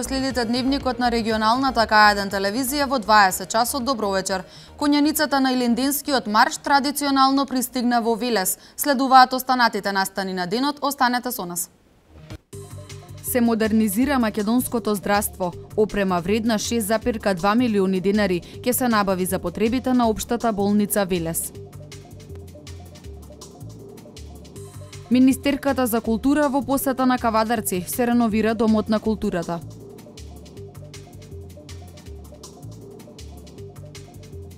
го следите дневникот на регионалната К1 телевизија во 20 часот добро вечер. Конјаницата на Илиндинскиот марш традиционално пристигна во Вилес. Следуваат останатите настани на денот, останете со нас се модернизира македонското здравство. Опрема вредна 6,2 милиони денари ќе се набави за потребите на општата болница Вилес. Министерката за култура во посета на Кавадарци се реновира домот на културата.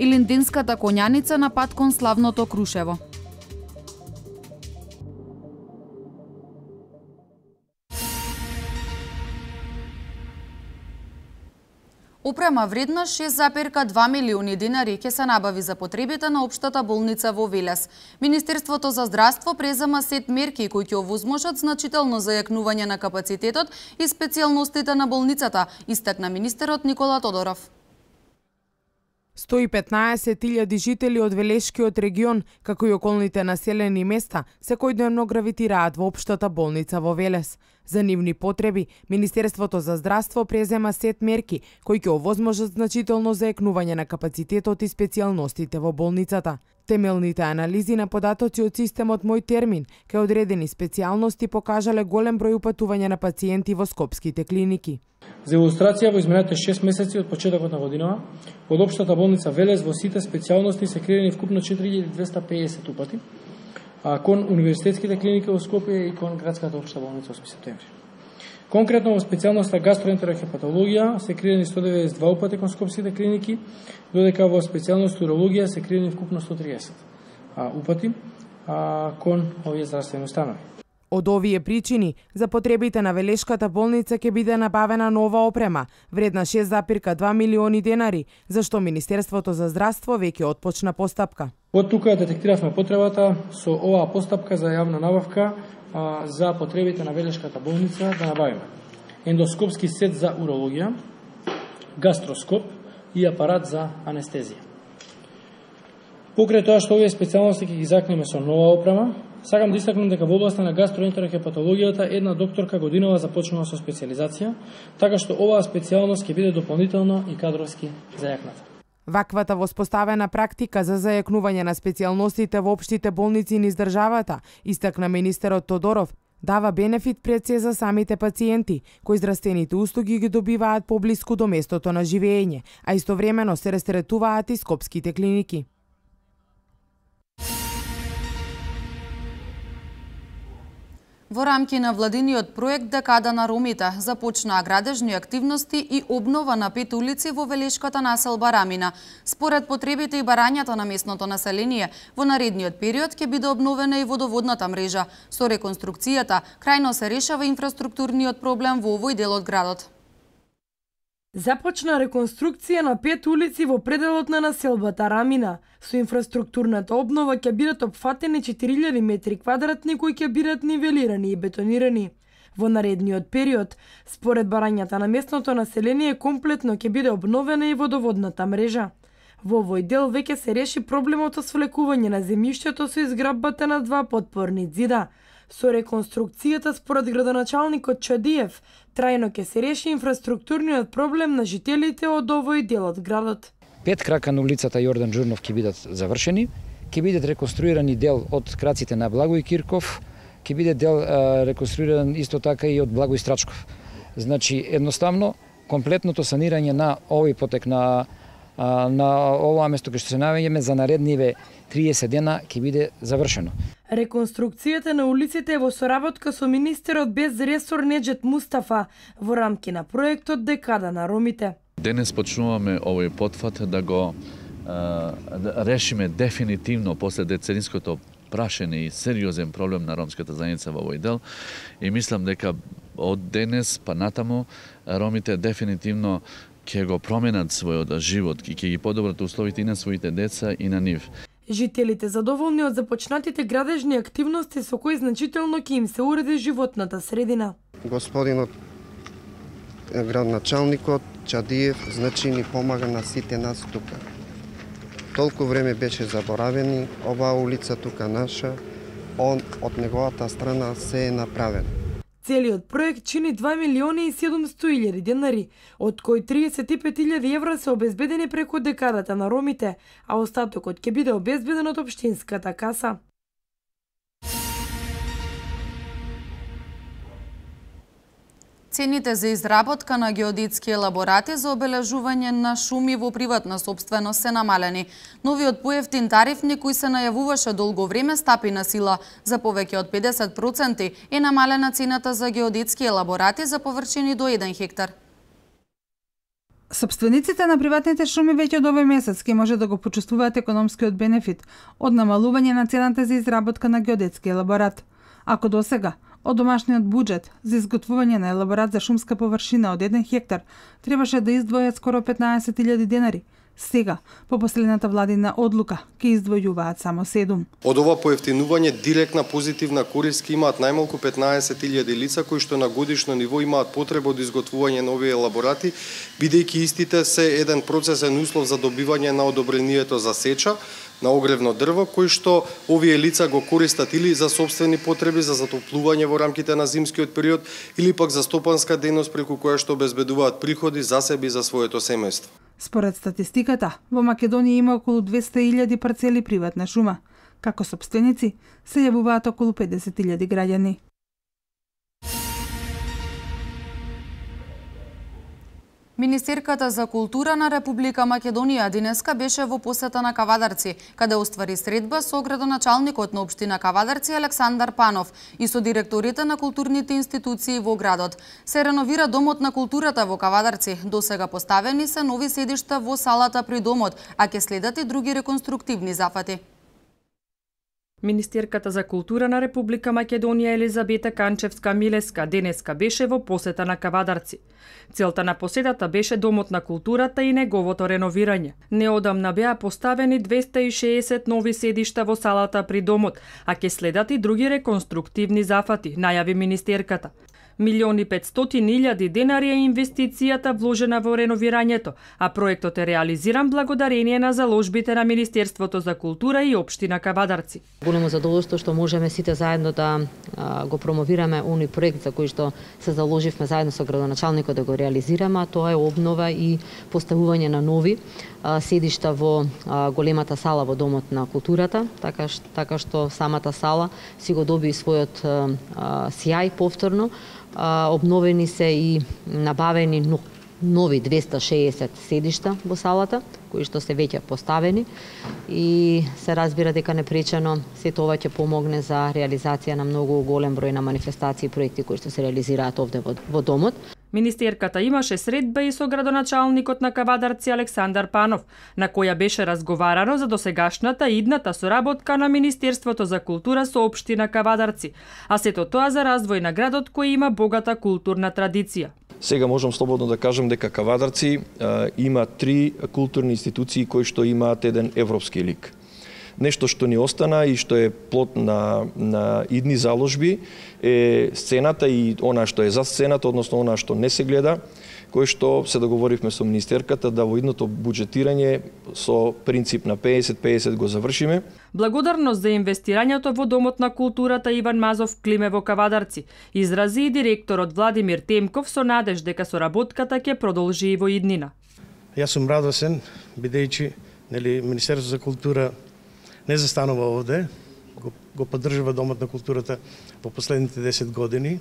и линдинската конјаница на пат кон славното Крушево. Упрема вредна 6,2 милиони динари ќе се набави за потребите на Обштата болница во Велес. Министерството за здравство презема сет мерки кои ќе овозможат значително зајакнување на капацитетот и специјалностите на болницата, истакна министерот Никола Тодоров. 115.000 жители од Велешкиот регион, како и околните населени места, секојдневно гравитираат во Обштата болница во Велес. За нивни потреби, Министерството за здравство презема сет мерки, кои ќе овозможат значително заекнување на капацитетот и специјалностите во болницата. Темелните анализи на податоци од системот Мој термин, кај одредени специјалности покажале голем број упатување на пациенти во скопските клиники. За илустрација во изминатите 6 месеци од почетокот на годинава, од општата болница Велес во сите специјалности се креирани вкупно 4250 упати, а кон универзитетските клиники во Скопје и кон градската општа болница 8 септември. Конкретно во специјалноста гастроентерохепатологија се креирани 192 упати кон скопските клиники, додека во специјалност урологија се креирани вкупно 130 а, упати а, кон овие здравствени установи. Од овие причини, за потребите на Велешката болница ќе биде набавена нова опрема, вредна 6,2 милиони денари, за што Министерството за здравство веќе отпочна постапка. Од тука детектиравме потребата со оваа постапка за јавна набавка а, за потребите на Велешката болница да набавиме ендоскопски сет за урологија, гастроскоп и апарат за анестезија. Покрај тоа што овие специјалности ќе ги закнеме со нова опрема, сакам да истакнам дека во областа на гастроентерохепатологијата една докторка годинова започнува со специализација, така што оваа специјалност ќе биде дополнително и кадровски зајакната. Ваквата воспоставена практика за зајакнување на специјалностите во општите болници низ државата, истакна министерот Тодоров, дава бенефит пред се за самите пациенти, кои здравствените услуги ги добиваат поблиску до местото на живење, а истовремено се растретуваат и скопските клиники. Во рамки на владиниот проект Декада на ромите започнаа градежни активности и обнова на пет улици во Велишката населба Рамина. Според потребите и барањата на местното население, во наредниот период ќе биде обновена и водоводната мрежа. Со реконструкцијата, крајно се решава инфраструктурниот проблем во овој дел од градот. Започна реконструкција на пет улици во пределот на населбата Рамина. Со инфраструктурната обнова ќе бидат опфатени 4000 метри квадратни кои ќе бидат нивелирани и бетонирани. Во наредниот период, според барањата на местното население, комплетно ќе биде обновена и водоводната мрежа. Во овој дел веќе се реши проблемот со свлекување на земјиштето со изграббата на два подпорни зида – Со реконструкцијата според градоначалникот Чадиев, трајно ќе се реши инфраструктурниот проблем на жителите од овој дел од градот. Пет крака на улицата Јордан Журнов ќе бидат завршени, ќе бидат реконструирани дел од краците на Благој Кирков, ќе биде дел а, реконструиран исто така и од Благој Страчков. Значи, едноставно, комплетното санирање на овој потек на на ова место кај што се наоѓаме за наредниве 30 дена ќе биде завршено. Реконструкцијата на улиците е во соработка со министерот без ресор Неджет Мустафа во рамки на проектот Декада на ромите. Денес почнуваме овој потфат да го да решиме дефинитивно после децениското прашене и сериозен проблем на ромската заедница во овој дел и мислам дека од денес па натаму ромите дефинитивно ќе го променат својот живот и ќе ги подобрат условите и на своите деца и на нив. Жителите задоволни од започнатите градежни активности со кои значително ќе им се уреди животната средина. Господинот градначалникот Чадиев значи ни помага на сите нас тука. Толку време беше заборавени, оваа улица тука наша, он од неговата страна се е направен. Целиот проект чини 2 милиони и 700 илјади денари, од кои 35 илјади евра се обезбедени преку декадата на ромите, а остатокот ќе биде обезбеден од општинската каса. Цените за изработка на геодетски елаборати за обележување на шуми во приватна собственост се намалени. Новиот поевтин тарифни кој се најавуваше долго време стапи на сила. За повеќе од 50% е намалена цената за геодетски елаборати за површини до 1 хектар. Собствениците на приватните шуми веќе од овој месец ке може да го почувствуваат економскиот бенефит од намалување на цената за изработка на геодетски елаборат. Ако до сега Од домашниот буџет за изготвување на елаборат за шумска површина од 1 хектар требаше да издвојат скоро 15.000 денари. Сега, по последната владина одлука, ќе издвојуваат само 7. Од ова поевтинување директна позитивна корист имаат најмалку 15.000 лица кои што на годишно ниво имаат потреба од изготвување на овие елаборати, бидејќи истите се еден процесен услов за добивање на одобрението за сеча, на огревно дрво, кој што овие лица го користат или за собствени потреби, за затоплување во рамките на зимскиот период, или пак за стопанска дејност преку која што обезбедуваат приходи за себе и за своето семејство. Според статистиката, во Македонија има околу 200.000 парцели приватна шума. Како собственици, се јавуваат околу 50.000 граѓани. Министерката за култура на Република Македонија денеска беше во посета на Кавадарци, каде оствари средба со градоначалникот на општина Кавадарци Александар Панов и со директорите на културните институции во градот. Се реновира Домот на културата во Кавадарци. Досега поставени се нови седишта во салата при домот, а ќе следат и други реконструктивни зафати. Министерката за култура на Република Македонија Елизабета Канчевска Милеска денеска беше во посета на Кавадарци. Целта на посетата беше Домот на културата и неговото реновирање. Неодамна беа поставени 260 нови седишта во салата при домот, а ке следат и други реконструктивни зафати, најави министерката. Милиони 500 илјади денари е инвестицијата вложена во реновирањето, а проектот е реализиран благодарение на заложбите на Министерството за култура и општина Кавадарци. Големо задоволство што можеме сите заедно да го промовираме оној проект за кој што се заложивме заедно со градоначалникот да го реализираме, а тоа е обнова и поставување на нови седишта во големата сала во Домот на културата, така, така што самата сала си го доби својот сјај повторно. Обновени се и набавени нови 260 седишта во салата, кои што се веќе поставени и се разбира дека непречено се тоа ќе помогне за реализација на многу голем број на манифестации и проекти кои што се реализираат овде во, во домот. Министерката имаше средба и со градоначалникот на Кавадарци Александар Панов, на која беше разговарано за досегашната и идната соработка на Министерството за култура со општина Кавадарци, а сето тоа за развој на градот кој има богата културна традиција. Сега можам слободно да кажам дека Кавадарци а, има три културни институции кои што имаат еден европски лик нешто што ни остана и што е плод на, на идни заложби е сцената и она што е за сцената, односно она што не се гледа, кој што се договоривме со министерката да во идното буџетирање со принцип на 50-50 го завршиме. Благодарност за инвестирањето во Домот на културата Иван Мазов Климе во Кавадарци изрази и директорот Владимир Темков со надеж дека соработката ќе продолжи и во иднина. Јас сум радосен бидејќи нели Министерството за култура не застанува овде, го, го поддржува Домот на културата во последните 10 години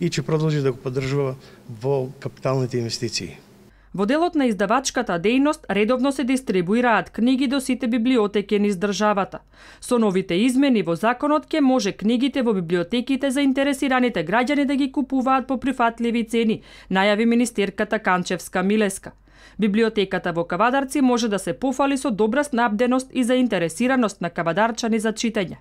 и ќе продолжи да го поддржува во капиталните инвестиции. Во делот на издавачката дејност редовно се дистрибуираат книги до сите библиотеки низ државата. Со новите измени во законот ке може книгите во библиотеките за интересираните граѓани да ги купуваат по прифатливи цени, најави министерката Канчевска Милеска. Библиотеката во Кавадарци може да се пофали со добра снабденост и заинтересираност на кавадарчани за читање.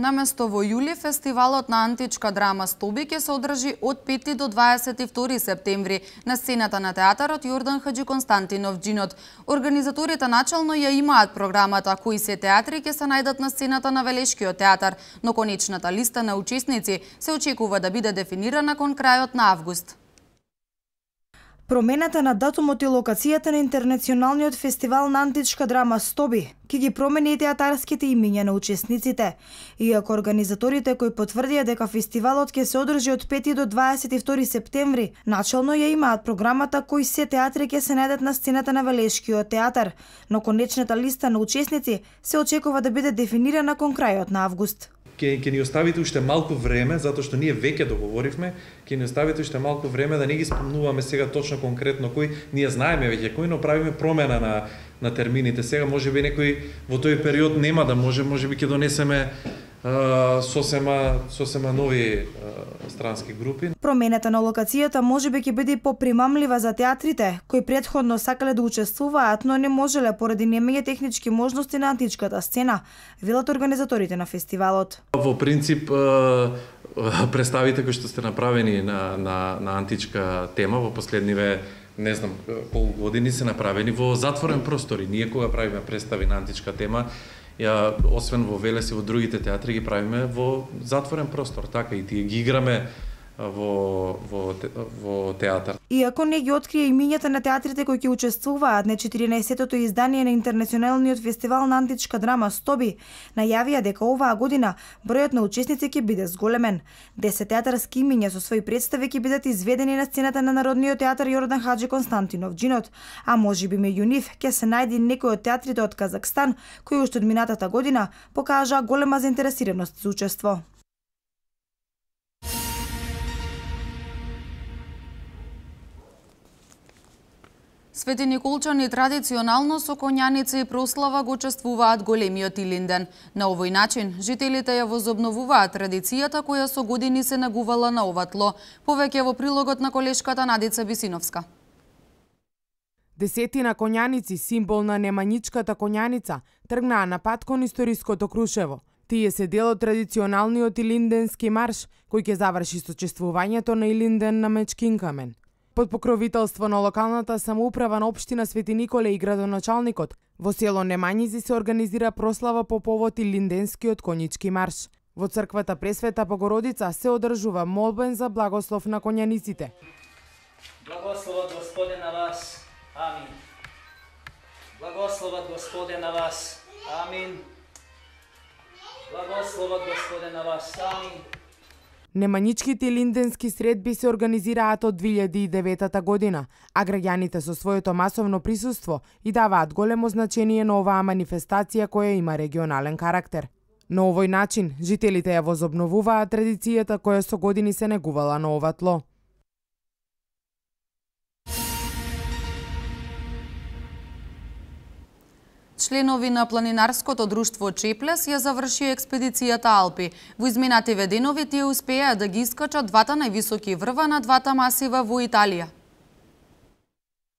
Наместо во јули, фестивалот на античка драма Стоби ќе се одржи од 5 до 22 септември на сцената на театарот Јордан Хаджи Константинов Джинот. Организаторите начално ја имаат програмата кои се театри ќе се најдат на сцената на Велешкиот театар, но конечната листа на учесници се очекува да биде дефинирана кон крајот на август. Промената на датумот и локацијата на Интернационалниот фестивал на античка драма Стоби ќе ги промени театарските имиња на учесниците. Иако организаторите кои потврдија дека фестивалот ќе се одржи од 5 до 22 септември, начално ја имаат програмата кои се театри ќе се најдат на сцената на Велешкиот театар, но конечната листа на учесници се очекува да биде дефинирана кон крајот на август ќе ќе ни оставите уште малку време затоа што ние веќе договоривме, ќе ни оставите уште малку време да не ги спомнуваме сега точно конкретно кој, ние знаеме веќе кој, но правиме промена на на термините. Сега можеби некој во тој период нема да може, можеби ќе донесеме сосема сосема нови странски групи. Промената на локацијата можеби ќе биде попримамлива за театрите кои претходно сакале да учествуваат, но не можеле поради немеѓа технички можности на античката сцена, велат организаторите на фестивалот. Во принцип представите кои што сте направени на на на античка тема во последниве не знам колку години се направени во затворен простор и ние кога правиме представи на античка тема ја освен во Велес и во другите театри ги правиме во затворен простор, така и тие ги играме во, во, во театар. Иако не ги открие имињата на театрите кои ќе учествуваат на 14-тото издание на Интернационалниот фестивал на античка драма Стоби, најавија дека оваа година бројот на учесници ќе биде зголемен. 10 театарски имиња со своји представи ќе бидат изведени на сцената на Народниот театар Јордан Хаджи Константинов Джинот, а можеби меѓу нив ќе се најде некој од театрите од Казакстан кои уште од минатата година покажа голема заинтересираност за учество. Свети Николчани традиционално со конјаници и прослава го чествуваат големиот Илинден. На овој начин, жителите ја возобновуваат традицијата која со години се нагувала на ова тло. Повеќе во прилогот на колешката Надица Бисиновска. Десетина конјаници, символ на неманичката конјаница, тргнаа на пат кон историското Крушево. Тие се дел од традиционалниот Илинденски марш, кој ќе заврши со чествувањето на Илинден на Мечкинкамен. Под покровителство на локалната самоуправа на општина Свети Николе и градоначалникот, во село Неманизи се организира прослава по повод и Линденскиот конички марш. Во црквата Пресвета Богородица се одржува молбен за благослов на конјаниците. Благословот Господе на вас. Амин. Благословот Господе на вас. Амин. Благословот Господе на вас. Амин. Неманичките линденски средби се организираат од 2009 година, а граѓаните со своето масовно присуство и даваат големо значение на оваа манифестација која има регионален карактер. На овој начин, жителите ја возобновуваат традицијата која со години се негувала на ова тло. Членови на Планинарското друштво Чеплес ја заврши експедицијата Алпи. Во изминативе денови тие успеа да ги искачат двата највисоки врва на двата масива во Италија.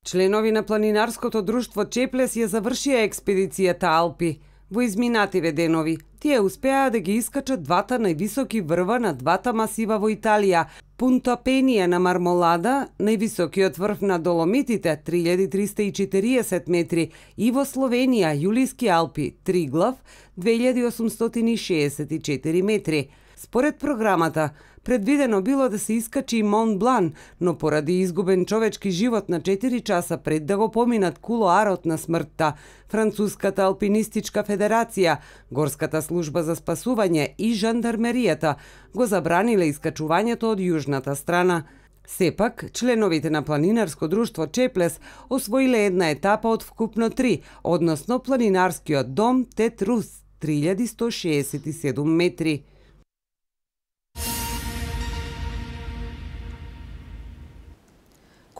Членови на Планинарското друштво Чеплес ја завршија експедицијата Алпи. Во изминативе денови, тие успеа да ги искачат двата највисоки врва на двата масива во Италија, Пунта Пенија на Мармолада, највисокиот врв на Доломитите, 3340 метри, и во Словенија, Јулиски Алпи, Триглав, 2864 метри. Според програмата, Предвидено било да се искачи и Мон Блан, но поради изгубен човечки живот на 4 часа пред да го поминат кулоарот на смртта, Француската алпинистичка федерација, Горската служба за спасување и жандармеријата го забраниле искачувањето од јужната страна. Сепак, членовите на планинарско друштво Чеплес освоиле една етапа од вкупно три, односно планинарскиот дом Тетрус 3167 метри.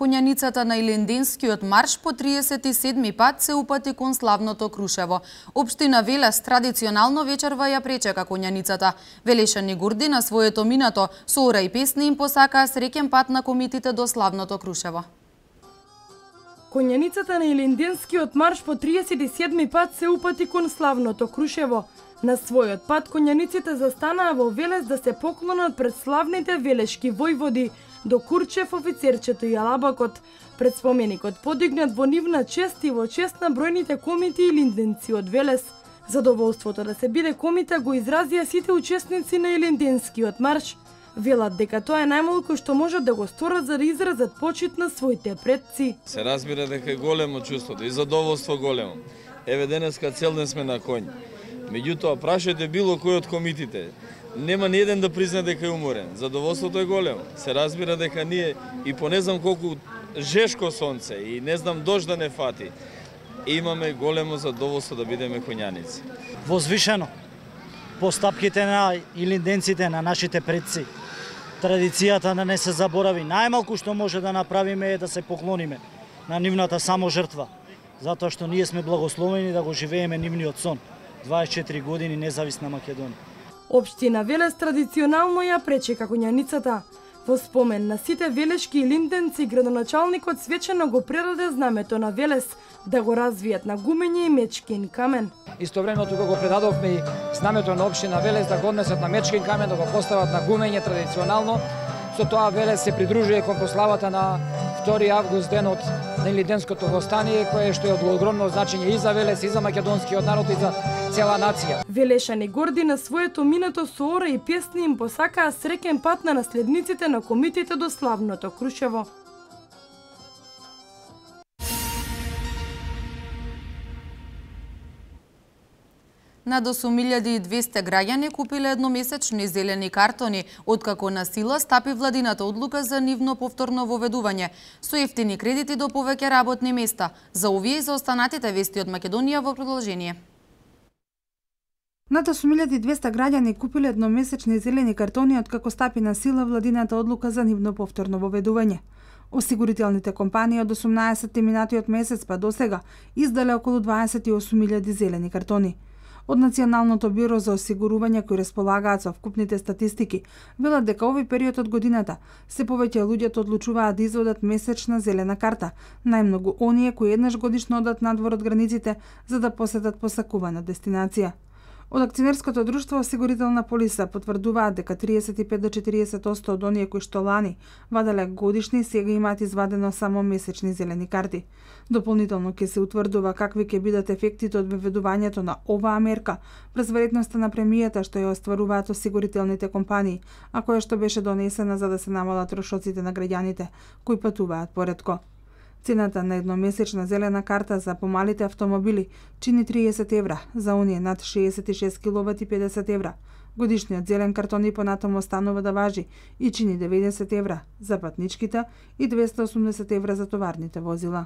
Конјаницата на Илендинскиот марш по 37 пат се упати кон славното Крушево. Обштина Велес традиционално вечерва ја пречека конјаницата. Велешани Гурди на своето минато, со ора и песни им посакаа среќен пат на комитите до славното Крушево. Конјаницата на Илендинскиот марш по 37 пат се упати кон славното Крушево. На својот пат конјаниците застанаа во Велес да се поклонат пред славните велешки војводи – до Курчев офицерчето и Алабакот. Пред споменикот подигнат во нивна чест и во чест на бројните комити и линденци од Велес. Задоволството да се биде комита го изразија сите учесници на Илинденскиот марш. Велат дека тоа е најмалку што можат да го сторат за да изразат почит на своите предци. Се разбира дека е големо чувството и задоволство големо. Еве денеска цел ден сме на конј. Меѓутоа прашајте било кој од комитите нема ни еден да призна дека е уморен. Задоволството е големо. Се разбира дека ние и по не знам колку жешко сонце и не знам дожд да не фати, имаме големо задоволство да бидеме конјаници. Возвишено, по стапките на илинденците на нашите предци, традицијата да не се заборави. Најмалку што може да направиме е да се поклониме на нивната само жртва, затоа што ние сме благословени да го живееме нивниот сон. 24 години независна Македонија. Обштина Велес традиционално ја пречека коњаницата. Во спомен на сите велешки и Линденци градоначалникот свечено го предаде знамето на Велес, да го развијат на гумење и мечкин камен. Исто време тука го предадовме и знамето на Обштина Велес да го однесат на мечкин камен, да го постават на гумење традиционално, Со тоа Веле се придружува кон прославата на 2 август денот на Илиденското востание, кое што е од огромно значење и за Велес, и за македонскиот народ, и за цела нација. Велешани горди на своето минато со ора и песни им посакаа среќен пат на наследниците на комитите до славното Крушево. Над 8200 граѓани купиле едномесечни зелени картони, откако на сила стапи владината одлука за нивно повторно воведување, со ефтини кредити до повеќе работни места. За овие и за останатите вести од Македонија во продолжение. Над 8200 граѓани купиле едномесечни зелени картони од стапи на сила владината одлука за нивно повторно воведување. Осигурителните компании од 18 минатиот месец па до сега издале околу 28.000 зелени картони од Националното биро за осигурување кои располагаат со вкупните статистики, велат дека овој период од годината се повеќе луѓето одлучуваат да изводат месечна зелена карта, најмногу оние кои еднаш годишно одат надвор од границите за да посетат посакувана дестинација. Од акционерското друштво осигурителна полиса потврдуваат дека 35 до 40% од оние кои што лани ваделе годишни сега имаат извадено само месечни зелени карти. Дополнително ќе се утврдува какви ќе бидат ефектите од введувањето на оваа мерка през вредноста на премијата што ја остваруваат осигурителните компании, а која што беше донесена за да се намалат трошоците на граѓаните кои патуваат поредко. Цената на едномесечна зелена карта за помалите автомобили чини 30 евра, за оние над 66 киловат и 50 евра. Годишниот зелен картон и понатаму станува да важи и чини 90 евра за патничките и 280 евра за товарните возила.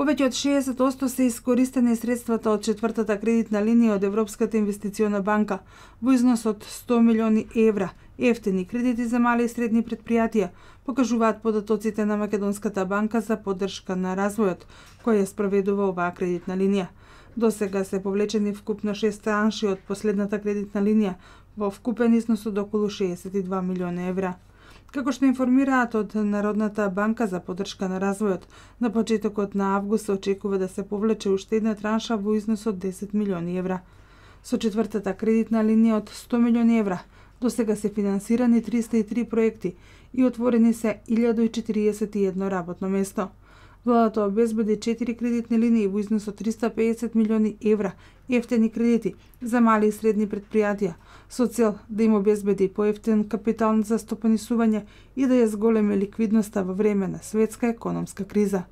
Повеќе од 60% се искористени средствата од четвртата кредитна линија од Европската инвестициона банка во износ од 100 милиони евра. ефтени кредити за мали и средни предпријатија покажуваат податоците на Македонската банка за поддршка на развојот, која ја спроведува оваа кредитна линија. До сега се повлечени вкупно 6 транши од последната кредитна линија во вкупен износ од околу 62 милиони евра. Како што информираат од Народната банка за поддршка на развојот, на почетокот на август се очекува да се повлече уште една транша во износ од 10 милиони евра. Со четвртата кредитна линија од 100 милиони евра, до сега се финансирани 303 проекти и отворени се 1041 работно место. Владата обезбеди 4 кредитни линии во износ од 350 милиони евра, ефтени кредити за мали и средни предпријатија, со цел да им обезбеди поефтен капитал за стопанисување и да ја зголеми ликвидноста во време на светска економска криза.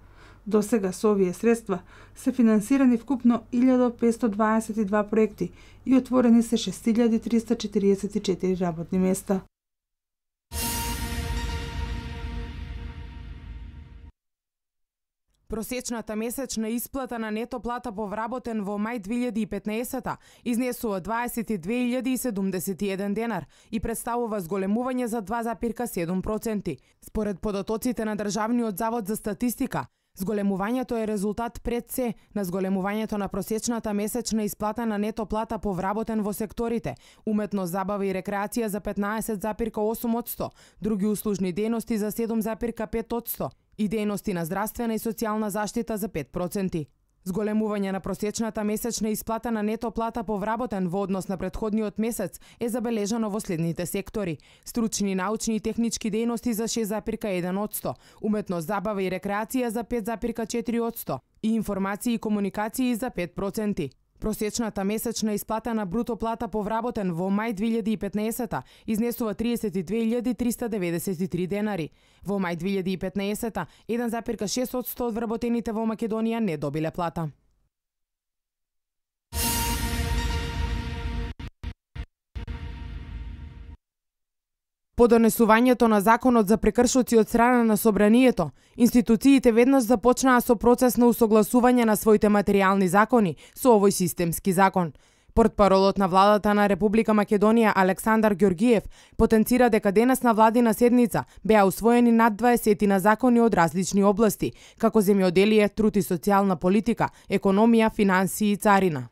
До сега со овие средства се финансирани вкупно 1522 проекти и отворени се 6344 работни места. Просечната месечна исплата на нето плата по вработен во мај 2015 изнесува 22.071 денар и представува зголемување за 2,7%. Според податоците на Државниот завод за статистика, Зголемувањето е резултат пред се на зголемувањето на просечната месечна исплата на нето плата по вработен во секторите, уметно забава и рекреација за 15,8 други услужни дејности за 7,5 и дејности на здравствена и социјална заштита за 5%. Зголемување на просечната месечна исплата на нето плата по вработен во однос на предходниот месец е забележано во следните сектори: стручни, научни и технички дејности за 6,1%, уметност, забава и рекреација за 5,4% и информации и комуникации за 5%. Просечната месечна исплатена бруто плата по вработен во мај 2015 изнесува 32.393 денари. Во мај 2015 1,6 од вработените во Македонија не добиле плата. По донесувањето на законот за прекршоци од страна на собранието, институциите веднаш започнаа со процес на усогласување на своите материјални закони со овој системски закон. Портпаролот на владата на Република Македонија Александар Георгиев потенцира дека денес на владина седница беа усвоени над 20 на закони од различни области, како земјоделие, труд и социјална политика, економија, финансии и царина.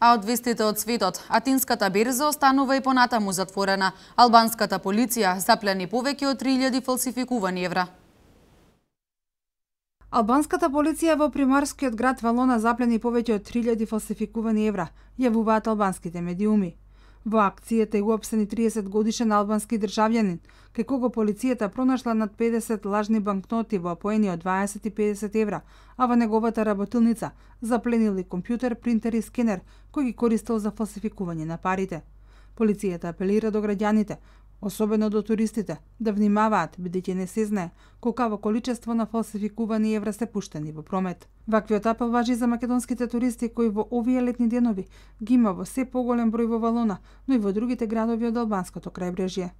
А од вестите од светот, Атинската берза останува и понатаму затворена. Албанската полиција заплени повеќе од 3000 фалсификувани евра. Албанската полиција во примарскиот град Валона заплени повеќе од 3000 фалсификувани евра, јавуваат албанските медиуми. Во акцијата е уапсен 30 годишен албански државјанин, кај кого полицијата пронашла над 50 лажни банкноти во поени од 20 и 50 евра, а во неговата работилница запленили компјутер, принтер и скенер, кој ги користел за фалсификување на парите. Полицијата апелира до граѓаните особено до туристите, да внимаваат бидејќи не се знае во количество на фалсификувани евра се пуштени во промет. Ваквиот апел важи за македонските туристи кои во овие летни денови ги има во се поголем број во Валона, но и во другите градови од албанското крајбрежје.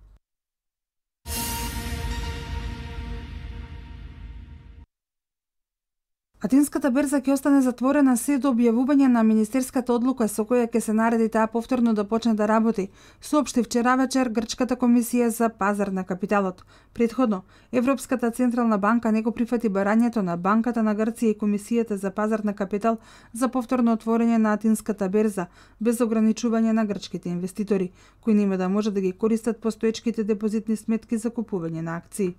Атинската берза ќе остане затворена се до објавување на министерската одлука со која ќе се нареди таа повторно да почне да работи, соопшти вчера вечер Грчката комисија за пазар на капиталот. Предходно, Европската централна банка не го прифати барањето на Банката на Грција и Комисијата за пазар на капитал за повторно отворање на Атинската берза без ограничување на грчките инвеститори, кои нема да може да ги користат постоечките депозитни сметки за купување на акции.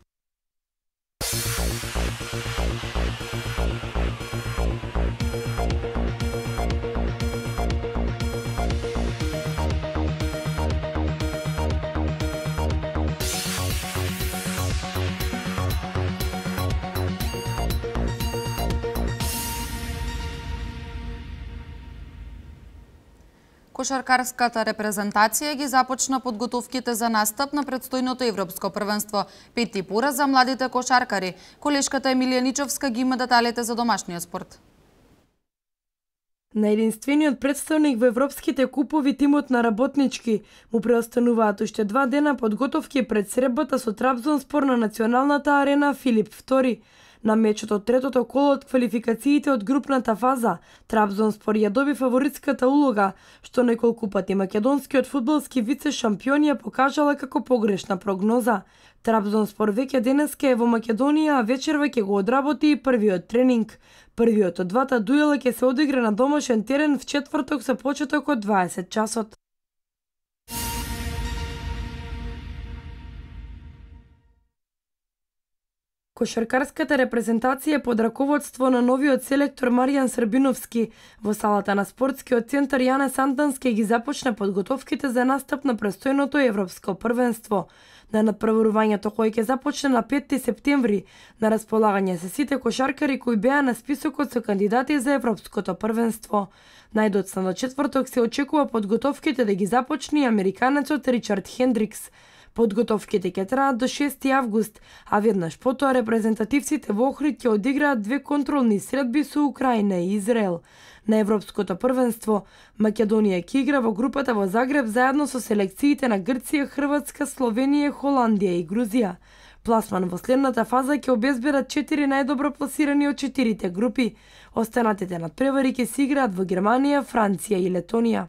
Кошаркарската репрезентација ги започна подготовките за настап на предстојното Европско првенство. Пети пора за младите кошаркари. Колешката Емилија Ничовска ги има деталите за домашниот спорт. На единствениот представник во европските купови тимот на работнички му преостануваат уште два дена подготовки пред сребата со спор на националната арена Филип II. На мечот од третото коло од квалификациите од групната фаза, Трабзонспор ја доби фаворитската улога, што неколку пати македонскиот фудбалски вице-шампион ја покажала како погрешна прогноза. Трабзонспор веќе денеска е во Македонија, а вечерва ќе го одработи и првиот тренинг. Првиот од двата дуела ќе се одигра на домашен терен в четврток со почеток од 20 часот. Кошаркарската репрезентација под раководство на новиот селектор Маријан Србиновски во салата на спортскиот центар Јане Сантански ги започна подготовките за настап на престојното европско првенство. на преборувањето кој ќе започне на 5 септември на располагање се сите кошаркари кои беа на списокот со кандидати за европското првенство. Најдоцна на четврток се очекува подготовките да ги започне американецот Ричард Хендрикс – Подготовките ќе траат до 6 август, а веднаш потоа репрезентативците во Охрид ќе одиграат две контролни средби со Украина и Израел. На Европското првенство, Македонија ќе игра во групата во Загреб заедно со селекциите на Грција, Хрватска, Словенија, Холандија и Грузија. Пласман во следната фаза ќе обезберат 4 најдобро пласирани од четирите групи. Останатите надпревари ќе се играат во Германија, Франција и Летонија.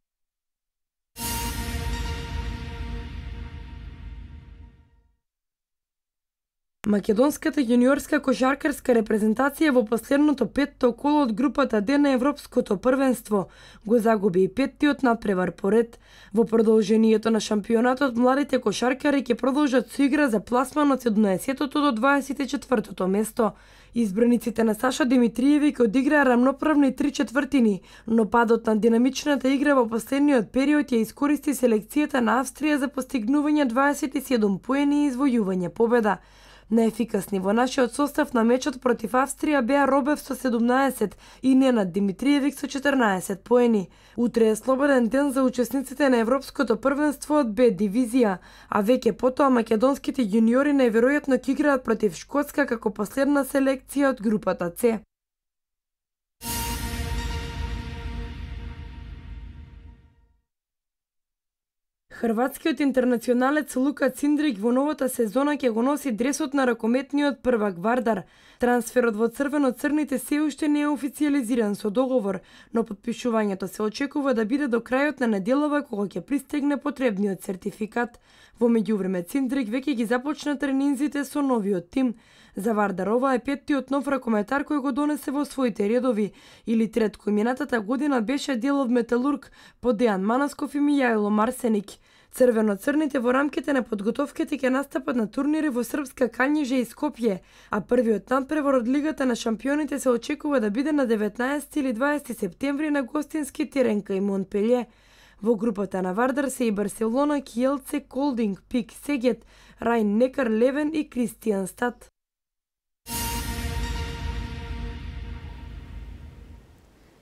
Македонската јуниорска кошаркарска репрезентација во последното петто коло од групата Д на Европското првенство го загуби и петтиот надпревар поред. Во продолжението на шампионатот младите кошаркари ќе продолжат со игра за пласман од 17-тото до 24-тото место. Избраниците на Саша Димитриеви ќе одиграа рамноправни три четвртини, но падот на динамичната игра во последниот период ја искористи селекцијата на Австрија за постигнување 27 поени и извојување победа. Најефикасни во нашиот состав на мечот против Австрија беа Робев со 17 и Ненад Димитриевик со 14 поени. Утре е слободен ден за учесниците на Европското првенство од Б дивизија, а веќе потоа македонските јуниори најверојатно ќе играат против Шкотска како последна селекција од групата С. Хрватскиот интернационалец Лука Циндрик во новата сезона ќе го носи дресот на ракометниот првак Вардар. Трансферот во црвено-црните се уште не е официализиран со договор, но подпишувањето се очекува да биде до крајот на неделава кога ќе пристигне потребниот сертификат. Во меѓувреме Циндрик веќе ги започна тренинзите со новиот тим. За Вардар ова е петтиот нов ракометар кој го донесе во своите редови, или трет кој минатата година беше дел од Металург по Дејан Манасков и Мијајло Марсеник. Црвено-црните во рамките на подготовките ќе настапат на турнири во Српска Кањиже и Скопје, а првиот надпревор од Лигата на шампионите се очекува да биде на 19 или 20 септември на гостински терен кај Монпелје. Во групата на Вардар се и Барселона, Киелце, Колдинг, Пик, Сегет, Рајн Некар, Левен и Кристијан Стат.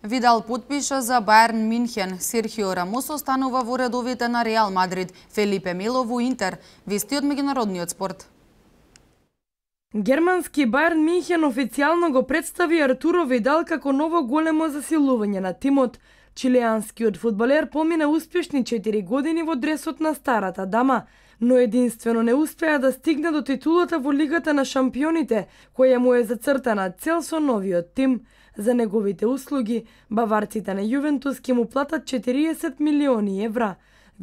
Видал подпиша за Бајерн Минхен, Серхио Рамос останува во редовите на Реал Мадрид, Фелипе Мило во Интер, вести од меѓународниот спорт. Германски Бајерн Минхен официјално го представи Артуро Видал како ново големо засилување на тимот. Чилеанскиот фудбалер помина успешни 4 години во дресот на старата дама, но единствено не успеа да стигне до титулата во Лигата на шампионите, која му е зацртана цел со новиот тим. За неговите услуги, баварците на Ювентус ќе му платат 40 милиони евра.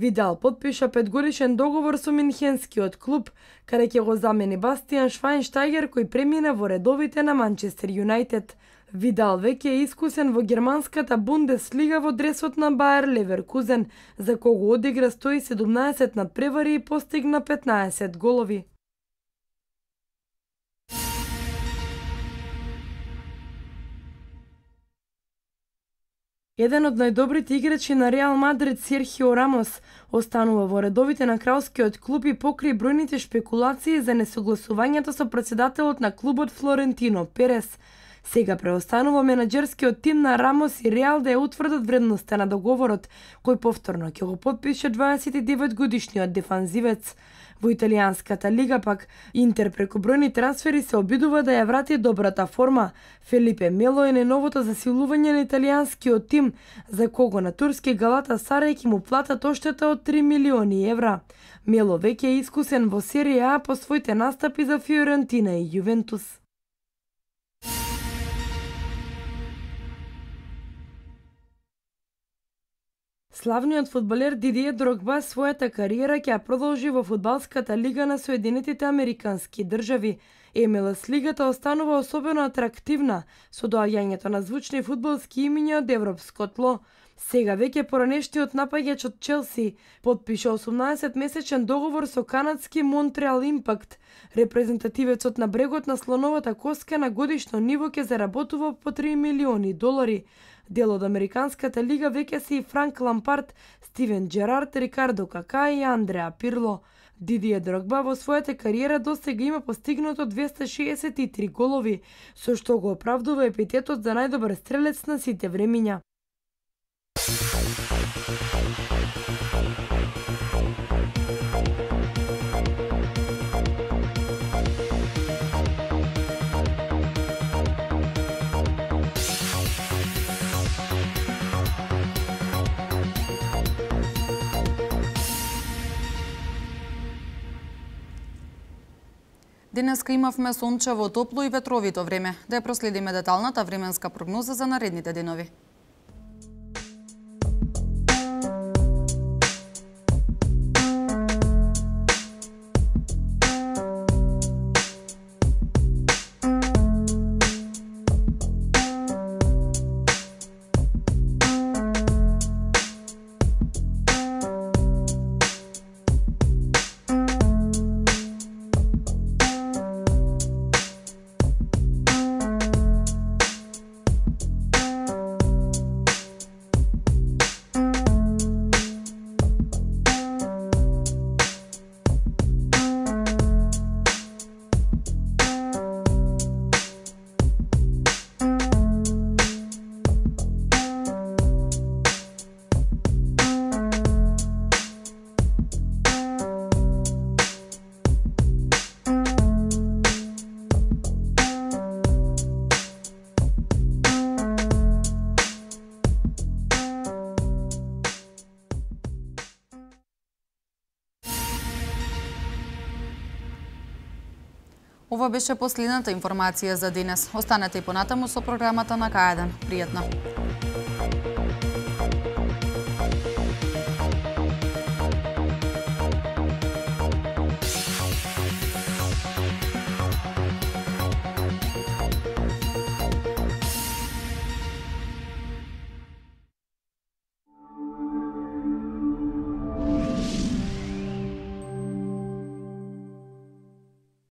Видал подпиша петгодишен договор со Минхенскиот клуб, каде ќе го замени Бастијан Швајнштајгер кој премина во редовите на Манчестер Юнайтед. Видал веќе е искусен во германската Бундеслига во дресот на Бајер Леверкузен, за кого одигра 117 надпревари и постигна 15 голови. Еден од најдобрите играчи на Реал Мадрид Серхио Рамос останува во редовите на кралскиот клуб и покри бројните шпекулации за несогласувањето со председателот на клубот Флорентино Перес. Сега преостанува менеджерскиот тим на Рамос и Реал да ја утврдат вредноста на договорот, кој повторно ќе го подпише 29 годишниот дефанзивец. Во италијанската лига пак Интер преку бројни трансфери се обидува да ја врати добрата форма. Фелипе Мело е новото засилување на италијанскиот тим, за кого на турски Галата Сарај ќе му платат оштета од 3 милиони евра. Мело веќе е искусен во серија А по своите настапи за Фиорентина и Јувентус. Славниот фудбалер Дидије Дрогба својата кариера ќе продолжи во фудбалската лига на Соединетите Американски држави. МЛС лигата останува особено атрактивна со доаѓањето на звучни фудбалски имиња од европско тло. Сега веќе поранештиот напаѓач од Челси подпиша 18-месечен договор со канадски Монтреал Импакт. Репрезентативецот на брегот на слоновата коска на годишно ниво ќе заработува по 3 милиони долари. Дел од Американската лига веќе се и Франк Лампард, Стивен Джерард, Рикардо Кака и Андреа Пирло. Дидије Дрогба во својата кариера сега има постигнато 263 голови, со што го оправдува епитетот за најдобар стрелец на сите времиња. Денеска имавме сончево, топло и ветровито време. Да ја проследиме деталната временска прогноза за наредните денови. ова беше последната информација за денес. Останете и понатаму со програмата на Кајден. Пријатно!